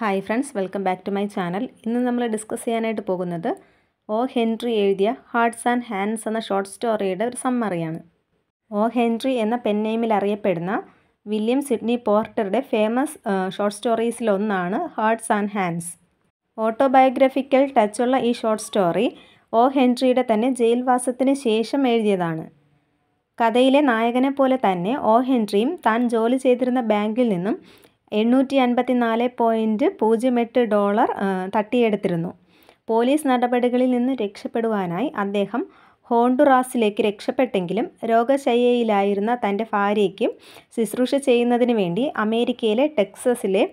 hi friends welcome back to my channel ഇന്ന് നമ്മൾ discuss ചെയ്യാനായിട്ട് പോകുന്നത് ഓ ഹെൻറി എഴുതിയ ഹാർട്സ് ആൻഡ് ഹാൻഡ്സ് എന്ന ഷോർട്ട് സ്റ്റോറിയുടെ ഒരു സമ്മറിയാണ് ഓ ഹെൻറി എന്ന പെൻ നെയിമിൽ അറിയപ്പെടുന്ന വില്യം സിഡ്നി പോർട്ടറുടെ ഫേമസ് ഷോർട്ട് സ്റ്റോറീസിലൊന്നാണ് ഹാർട്സ് ആൻഡ് ഹാൻഡ്സ് ഓട്ടോബയോഗ്രഫിക്കൽ ടച്ചുള്ള ഈ ഷോർട്ട് സ്റ്റോറി ഓ ഹെൻറിയുടെ തന്നെ ജയിൽവാസത്തിന് ശേഷം എഴുതിയതാണ് കഥയിലെ നായകനെ പോലെ തന്നെ ഓ ഹെൻറിയും താൻ ജോലി ചെയ്തിരുന്ന ബാങ്കിൽ നിന്നും എണ്ണൂറ്റി അൻപത്തി നാല് പോയിൻറ്റ് പൂജ്യം എട്ട് ഡോളർ തട്ടിയെടുത്തിരുന്നു പോലീസ് നടപടികളിൽ നിന്ന് രക്ഷപ്പെടുവാനായി അദ്ദേഹം ഹോണ്ടുറാസിലേക്ക് രക്ഷപ്പെട്ടെങ്കിലും രോഗശയ്യയിലായിരുന്ന തൻ്റെ ഭാര്യയ്ക്കും ശുശ്രൂഷ ചെയ്യുന്നതിന് വേണ്ടി അമേരിക്കയിലെ ടെക്സസിലെ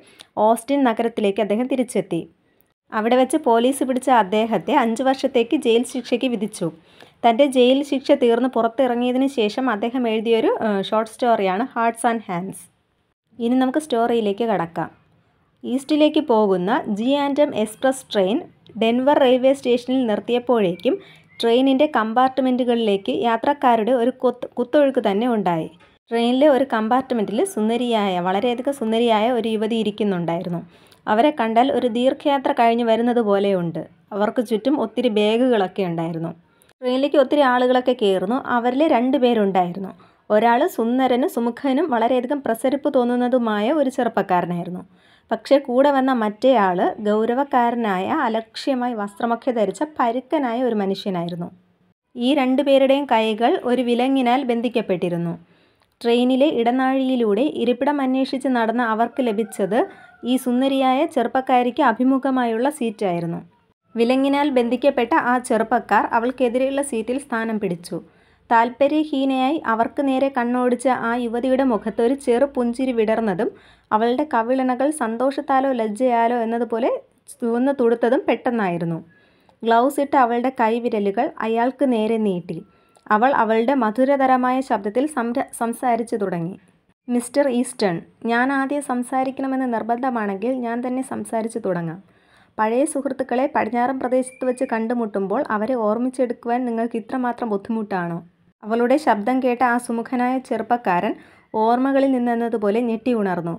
ഓസ്റ്റിൻ നഗരത്തിലേക്ക് അദ്ദേഹം തിരിച്ചെത്തി അവിടെ വെച്ച് പോലീസ് പിടിച്ച അദ്ദേഹത്തെ അഞ്ച് വർഷത്തേക്ക് ജയിൽ ശിക്ഷയ്ക്ക് വിധിച്ചു തൻ്റെ ജയിൽ ശിക്ഷ തീർന്ന് പുറത്തിറങ്ങിയതിന് ശേഷം അദ്ദേഹം എഴുതിയൊരു ഷോർട്ട് സ്റ്റോറിയാണ് ഹാർട്സ് ആൻഡ് ഹാൻഡ്സ് ഇനി നമുക്ക് സ്റ്റോറിയിലേക്ക് കടക്കാം ഈസ്റ്റിലേക്ക് പോകുന്ന G and M express train Denver railway സ്റ്റേഷനിൽ നിർത്തിയപ്പോഴേക്കും ട്രെയിനിൻ്റെ കമ്പാർട്ട്മെൻറ്റുകളിലേക്ക് യാത്രക്കാരുടെ ഒരു കുത്ത് കുത്തൊഴുക്ക് തന്നെ ഉണ്ടായി ട്രെയിനിലെ ഒരു കമ്പാർട്ട്മെൻറ്റിൽ സുന്ദരിയായ വളരെയധികം സുന്ദരിയായ ഒരു യുവതി ഇരിക്കുന്നുണ്ടായിരുന്നു അവരെ കണ്ടാൽ ഒരു ദീർഘയാത്ര കഴിഞ്ഞു വരുന്നത് പോലെയുണ്ട് അവർക്ക് ചുറ്റും ഒത്തിരി ബാഗുകളൊക്കെ ഉണ്ടായിരുന്നു ട്രെയിനിലേക്ക് ഒത്തിരി ആളുകളൊക്കെ കയറുന്നു അവരിൽ രണ്ട് പേരുണ്ടായിരുന്നു ഒരാൾ സുന്ദരനും സുമുഖനും വളരെയധികം പ്രസരിപ്പ് തോന്നുന്നതുമായ ഒരു ചെറുപ്പക്കാരനായിരുന്നു പക്ഷേ കൂടെ വന്ന മറ്റേയാൾ ഗൗരവക്കാരനായ അലക്ഷ്യമായി വസ്ത്രമൊക്കെ ധരിച്ച പരുക്കനായ ഒരു മനുഷ്യനായിരുന്നു ഈ രണ്ടുപേരുടെയും കൈകൾ ഒരു വിലങ്ങിനാൽ ബന്ധിക്കപ്പെട്ടിരുന്നു ട്രെയിനിലെ ഇടനാഴിയിലൂടെ ഇരിപ്പിടം അന്വേഷിച്ച് നടന്ന അവർക്ക് ലഭിച്ചത് ഈ സുന്ദരിയായ ചെറുപ്പക്കാരിക്ക് അഭിമുഖമായുള്ള സീറ്റായിരുന്നു വിലങ്ങിനാൽ ബന്ധിക്കപ്പെട്ട ആ ചെറുപ്പക്കാർ അവൾക്കെതിരെയുള്ള സീറ്റിൽ സ്ഥാനം പിടിച്ചു താൽപ്പര്യഹീനയായി അവർക്ക് നേരെ കണ്ണോടിച്ച ആ യുവതിയുടെ മുഖത്തൊരു ചെറു പുഞ്ചിരി വിടർന്നതും അവളുടെ കവിളണകൾ സന്തോഷത്താലോ ലജ്ജയാലോ എന്നതുപോലെ ചുവന്ന് തുടുത്തതും പെട്ടെന്നായിരുന്നു ഗ്ലൗസ് ഇട്ട് അവളുടെ കൈവിരലുകൾ അയാൾക്ക് നേരെ നീട്ടി അവൾ അവളുടെ മധുരതരമായ ശബ്ദത്തിൽ സംസാരിച്ചു തുടങ്ങി മിസ്റ്റർ ഈസ്റ്റൺ ഞാൻ ആദ്യം സംസാരിക്കണമെന്ന് നിർബന്ധമാണെങ്കിൽ ഞാൻ തന്നെ സംസാരിച്ചു തുടങ്ങാം പഴയ സുഹൃത്തുക്കളെ പടിഞ്ഞാറൻ പ്രദേശത്ത് വെച്ച് കണ്ടുമുട്ടുമ്പോൾ അവരെ ഓർമ്മിച്ചെടുക്കുവാൻ നിങ്ങൾക്ക് ഇത്രമാത്രം ബുദ്ധിമുട്ടാണോ അവളുടെ ശബ്ദം കേട്ട ആ സുമുഖനായ ചെറുപ്പക്കാരൻ ഓർമ്മകളിൽ നിന്നെന്നതുപോലെ ഞെട്ടി ഉണർന്നു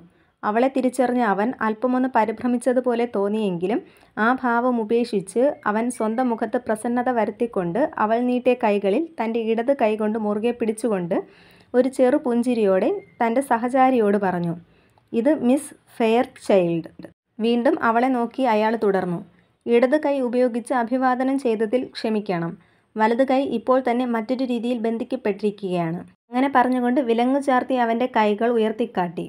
അവളെ തിരിച്ചറിഞ്ഞ അവൻ അല്പമൊന്ന് പരിഭ്രമിച്ചതുപോലെ തോന്നിയെങ്കിലും ആ ഭാവം ഉപേക്ഷിച്ച് അവൻ സ്വന്തം മുഖത്ത് പ്രസന്നത വരുത്തിക്കൊണ്ട് അവൾ നീട്ടിയ കൈകളിൽ തൻ്റെ ഇടത് കൈകൊണ്ട് മുറുകെ പിടിച്ചുകൊണ്ട് ഒരു ചെറു പുഞ്ചിരിയോടെ തൻ്റെ സഹചാരിയോട് പറഞ്ഞു ഇത് മിസ് ഫെയർ ചൈൽഡ് വീണ്ടും അവളെ നോക്കി അയാൾ തുടർന്നു ഇടത് കൈ ഉപയോഗിച്ച് അഭിവാദനം ചെയ്തതിൽ ക്ഷമിക്കണം വലതു കൈ ഇപ്പോൾ തന്നെ മറ്റൊരു രീതിയിൽ ബന്ധിക്കപ്പെട്ടിരിക്കുകയാണ് അങ്ങനെ പറഞ്ഞുകൊണ്ട് വിലങ്ങു ചാർത്തി അവൻ്റെ കൈകൾ ഉയർത്തിക്കാട്ടി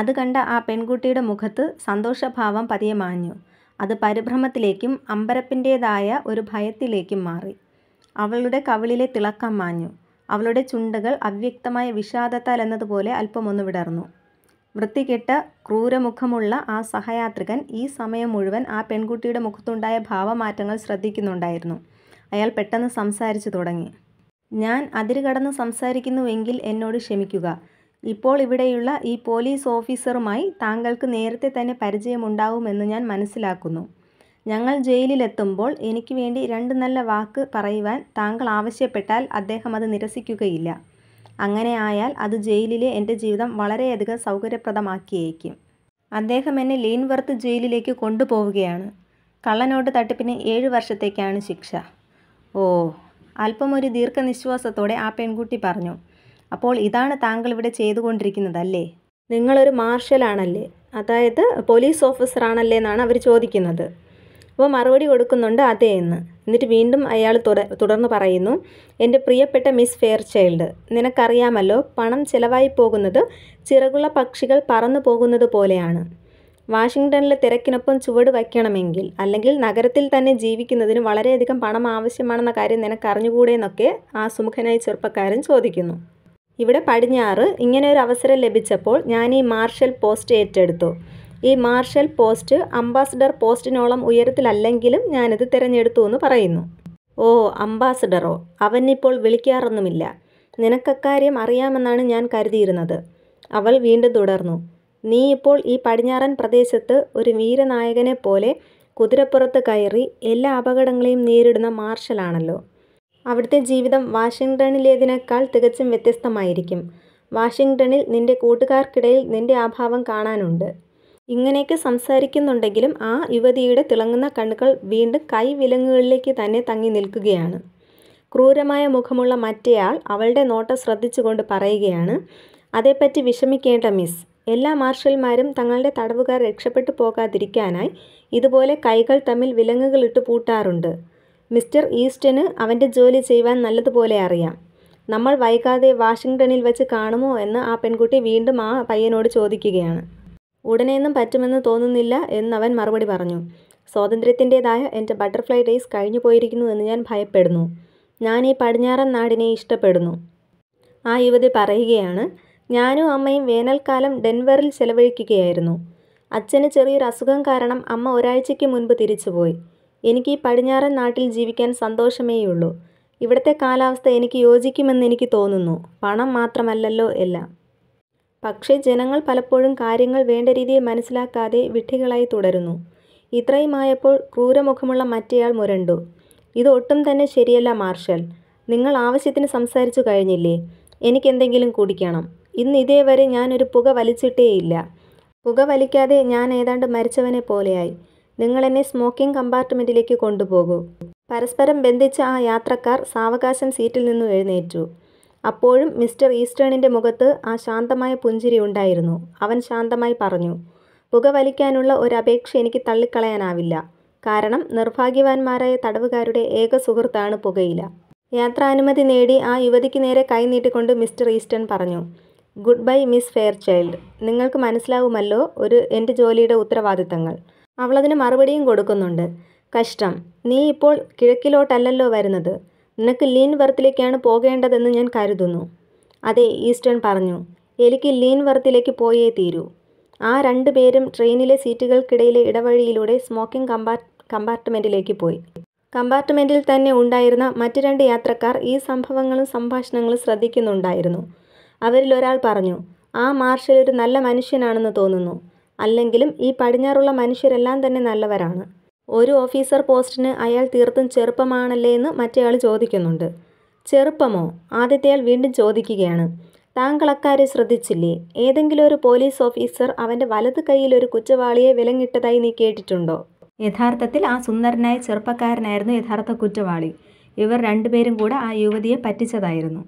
അത് കണ്ട ആ പെൺകുട്ടിയുടെ മുഖത്ത് സന്തോഷഭാവം പതിയെ മാഞ്ഞു അത് പരിഭ്രമത്തിലേക്കും അമ്പരപ്പിൻ്റേതായ ഒരു ഭയത്തിലേക്കും മാറി അവളുടെ കവിളിലെ തിളക്കം മാഞ്ഞു അവളുടെ ചുണ്ടുകൾ അവ്യക്തമായ വിഷാദത്താൽ എന്നതുപോലെ അല്പമൊന്ന് വിടർന്നു വൃത്തികെട്ട ക്രൂരമുഖമുള്ള ആ സഹയാത്രികൻ ഈ സമയം മുഴുവൻ ആ പെൺകുട്ടിയുടെ മുഖത്തുണ്ടായ ഭാവമാറ്റങ്ങൾ ശ്രദ്ധിക്കുന്നുണ്ടായിരുന്നു അയാൾ പെട്ടെന്ന് സംസാരിച്ചു തുടങ്ങി ഞാൻ അതിര് കടന്ന് സംസാരിക്കുന്നുവെങ്കിൽ എന്നോട് ക്ഷമിക്കുക ഇപ്പോൾ ഇവിടെയുള്ള ഈ പോലീസ് ഓഫീസറുമായി താങ്കൾക്ക് നേരത്തെ തന്നെ പരിചയമുണ്ടാവുമെന്ന് ഞാൻ മനസ്സിലാക്കുന്നു ഞങ്ങൾ ജയിലിലെത്തുമ്പോൾ എനിക്ക് വേണ്ടി രണ്ട് നല്ല വാക്ക് പറയുവാൻ താങ്കൾ ആവശ്യപ്പെട്ടാൽ അദ്ദേഹം അത് നിരസിക്കുകയില്ല അങ്ങനെ ആയാൽ അത് ജയിലിലെ എൻ്റെ ജീവിതം വളരെയധികം സൗകര്യപ്രദമാക്കിയേക്കും അദ്ദേഹം എന്നെ ലീൻവർത്ത് ജയിലിലേക്ക് കൊണ്ടുപോവുകയാണ് കള്ളനോട്ട് തട്ടിപ്പിന് ഏഴ് വർഷത്തേക്കാണ് ശിക്ഷ ഓ അല്പം ഒരു ദീർഘനിശ്വാസത്തോടെ ആ പെൺകുട്ടി പറഞ്ഞു അപ്പോൾ ഇതാണ് താങ്കൾ ഇവിടെ ചെയ്തുകൊണ്ടിരിക്കുന്നതല്ലേ നിങ്ങളൊരു മാർഷലാണല്ലേ അതായത് പോലീസ് ഓഫീസർ ആണല്ലേ എന്നാണ് അവർ ചോദിക്കുന്നത് അപ്പോൾ മറുപടി കൊടുക്കുന്നുണ്ട് അതെ എന്ന് എന്നിട്ട് വീണ്ടും അയാൾ തുടർന്ന് പറയുന്നു എൻ്റെ പ്രിയപ്പെട്ട മിസ് ഫെയർ ചൈൽഡ് നിനക്കറിയാമല്ലോ പണം ചിലവായി പോകുന്നത് ചിറകുള്ള പക്ഷികൾ പറന്നു പോകുന്നത് പോലെയാണ് വാഷിങ്ടണിലെ തിരക്കിനൊപ്പം ചുവട് വയ്ക്കണമെങ്കിൽ അല്ലെങ്കിൽ നഗരത്തിൽ തന്നെ ജീവിക്കുന്നതിന് വളരെയധികം പണം ആവശ്യമാണെന്ന കാര്യം നിനക്കറിഞ്ഞുകൂടെയെന്നൊക്കെ ആ സുമുഖനായ ചെറുപ്പക്കാരൻ ചോദിക്കുന്നു ഇവിടെ പടിഞ്ഞാറ് ഇങ്ങനെ ഒരു അവസരം ലഭിച്ചപ്പോൾ ഞാൻ ഈ മാർഷൽ പോസ്റ്റ് ഏറ്റെടുത്തു ഈ മാർഷൽ പോസ്റ്റ് അംബാസഡർ പോസ്റ്റിനോളം ഉയരത്തിലല്ലെങ്കിലും ഞാനിത് തിരഞ്ഞെടുത്തു എന്ന് പറയുന്നു ഓ അംബാസഡറോ അവനിപ്പോൾ വിളിക്കാറൊന്നുമില്ല നിനക്കക്കാര്യം അറിയാമെന്നാണ് ഞാൻ കരുതിയിരുന്നത് അവൾ വീണ്ടും തുടർന്നു നീ ഇപ്പോൾ ഈ പടിഞ്ഞാറൻ പ്രദേശത്ത് ഒരു വീരനായകനെ പോലെ കുതിരപ്പുറത്ത് കയറി എല്ലാ അപകടങ്ങളെയും നേരിടുന്ന മാർഷലാണല്ലോ അവിടുത്തെ ജീവിതം വാഷിങ്ടണിലേതിനേക്കാൾ തികച്ചും വ്യത്യസ്തമായിരിക്കും വാഷിങ്ടണിൽ നിന്റെ കൂട്ടുകാർക്കിടയിൽ നിന്റെ അഭാവം കാണാനുണ്ട് ഇങ്ങനെയൊക്കെ സംസാരിക്കുന്നുണ്ടെങ്കിലും ആ യുവതിയുടെ തിളങ്ങുന്ന കണ്ണുകൾ വീണ്ടും കൈവിലങ്ങുകളിലേക്ക് തന്നെ തങ്ങി നിൽക്കുകയാണ് ക്രൂരമായ മുഖമുള്ള മറ്റേയാൾ അവളുടെ നോട്ടം ശ്രദ്ധിച്ചുകൊണ്ട് പറയുകയാണ് അതേപ്പറ്റി വിഷമിക്കേണ്ട മിസ് എല്ലാ മാർഷൽമാരും തങ്ങളുടെ തടവുകാർ രക്ഷപ്പെട്ടു പോകാതിരിക്കാനായി ഇതുപോലെ കൈകൾ തമ്മിൽ വിലങ്ങുകളിട്ട് പൂട്ടാറുണ്ട് മിസ്റ്റർ ഈസ്റ്റന് അവൻ്റെ ജോലി ചെയ്യുവാൻ നല്ലതുപോലെ അറിയാം നമ്മൾ വൈകാതെ വാഷിങ്ടണിൽ വെച്ച് കാണുമോ എന്ന് ആ പെൺകുട്ടി വീണ്ടും ആ പയ്യനോട് ചോദിക്കുകയാണ് ഉടനെയൊന്നും പറ്റുമെന്ന് തോന്നുന്നില്ല എന്നവൻ മറുപടി പറഞ്ഞു സ്വാതന്ത്ര്യത്തിൻ്റെതായ എൻ്റെ ബട്ടർഫ്ലൈ ഡേയ്സ് കഴിഞ്ഞു പോയിരിക്കുന്നു എന്ന് ഞാൻ ഭയപ്പെടുന്നു ഞാൻ ഈ പടിഞ്ഞാറൻ നാടിനെ ഇഷ്ടപ്പെടുന്നു ആ യുവതി പറയുകയാണ് ഞാനും അമ്മയും വേനൽക്കാലം ഡെൻവറിൽ ചെലവഴിക്കുകയായിരുന്നു അച്ഛന് ചെറിയൊരു അസുഖം കാരണം അമ്മ ഒരാഴ്ചയ്ക്ക് മുൻപ് തിരിച്ചുപോയി എനിക്ക് ഈ പടിഞ്ഞാറൻ നാട്ടിൽ ജീവിക്കാൻ സന്തോഷമേയുള്ളൂ ഇവിടുത്തെ കാലാവസ്ഥ എനിക്ക് യോജിക്കുമെന്ന് എനിക്ക് തോന്നുന്നു പണം മാത്രമല്ലല്ലോ എല്ലാം പക്ഷേ ജനങ്ങൾ പലപ്പോഴും കാര്യങ്ങൾ വേണ്ട രീതിയിൽ മനസ്സിലാക്കാതെ വിഡ്ഢികളായി തുടരുന്നു ഇത്രയുമായപ്പോൾ ക്രൂരമുഖമുള്ള മറ്റേയാൾ മുരണ്ടു ഇത് ഒട്ടും തന്നെ ശരിയല്ല മാർഷൽ നിങ്ങൾ ആവശ്യത്തിന് സംസാരിച്ചു കഴിഞ്ഞില്ലേ എനിക്കെന്തെങ്കിലും കുടിക്കണം ഇന്ന് ഇതേവരെ ഞാനൊരു പുക വലിച്ചിട്ടേയില്ല പുക വലിക്കാതെ ഞാൻ ഏതാണ്ട് മരിച്ചവനെ പോലെയായി നിങ്ങളെന്നെ സ്മോക്കിംഗ് കമ്പാർട്ട്മെൻറ്റിലേക്ക് കൊണ്ടുപോകൂ പരസ്പരം ബന്ധിച്ച ആ യാത്രക്കാർ സാവകാശം സീറ്റിൽ നിന്നും എഴുന്നേറ്റു അപ്പോഴും മിസ്റ്റർ ഈസ്റ്റേണിൻ്റെ മുഖത്ത് ആ ശാന്തമായ പുഞ്ചിരി ഉണ്ടായിരുന്നു അവൻ ശാന്തമായി പറഞ്ഞു പുക വലിക്കാനുള്ള ഒരു എനിക്ക് തള്ളിക്കളയാനാവില്ല കാരണം നിർഭാഗ്യവാന്മാരായ തടവുകാരുടെ ഏക സുഹൃത്താണ് പുകയില യാത്രാനുമതി നേടി ആ യുവതിക്ക് നേരെ കൈനീട്ടിക്കൊണ്ട് മിസ്റ്റർ ഈസ്റ്റൺ പറഞ്ഞു good bye Miss Fairchild നിങ്ങൾക്ക് മനസ്സിലാവുമല്ലോ ഒരു എൻ്റെ ജോലിയുടെ ഉത്തരവാദിത്തങ്ങൾ അവളതിന് മറുപടിയും കൊടുക്കുന്നുണ്ട് കഷ്ടം നീ ഇപ്പോൾ കിഴക്കിലോട്ടല്ലോ വരുന്നത് നിനക്ക് ലീൻ വർത്തിലേക്കാണ് പോകേണ്ടതെന്ന് ഞാൻ കരുതുന്നു അതെ ഈസ്റ്റൺ പറഞ്ഞു എനിക്ക് ലീൻ വർത്തിലേക്ക് പോയേ തീരൂ ആ രണ്ടു പേരും ട്രെയിനിലെ സീറ്റുകൾക്കിടയിലെ ഇടവഴിയിലൂടെ സ്മോക്കിംഗ് കമ്പാ കമ്പാർട്ട്മെൻറ്റിലേക്ക് പോയി കമ്പാർട്ട്മെൻറ്റിൽ തന്നെ ഉണ്ടായിരുന്ന മറ്റു രണ്ട് യാത്രക്കാർ ഈ സംഭവങ്ങളും സംഭാഷണങ്ങളും ശ്രദ്ധിക്കുന്നുണ്ടായിരുന്നു അവരിലൊരാൾ പറഞ്ഞു ആ മാർഷൽ ഒരു നല്ല മനുഷ്യനാണെന്ന് തോന്നുന്നു അല്ലെങ്കിലും ഈ പടിഞ്ഞാറുള്ള മനുഷ്യരെല്ലാം തന്നെ നല്ലവരാണ് ഒരു ഓഫീസർ പോസ്റ്റിന് അയാൾ തീർത്തും ചെറുപ്പമാണല്ലേ എന്ന് ആൾ ചോദിക്കുന്നുണ്ട് ചെറുപ്പമോ ആദ്യത്തെയാൾ വീണ്ടും ചോദിക്കുകയാണ് താങ്കൾ അക്കാര്യം ശ്രദ്ധിച്ചില്ലേ ഏതെങ്കിലും ഒരു പോലീസ് ഓഫീസർ അവൻ്റെ വലത് കൈയിൽ ഒരു കുറ്റവാളിയെ വിലങ്ങിട്ടതായി നീ കേട്ടിട്ടുണ്ടോ യഥാർത്ഥത്തിൽ ആ സുന്ദരനായ ചെറുപ്പക്കാരനായിരുന്നു യഥാർത്ഥ കുറ്റവാളി ഇവർ രണ്ടുപേരും കൂടെ ആ യുവതിയെ പറ്റിച്ചതായിരുന്നു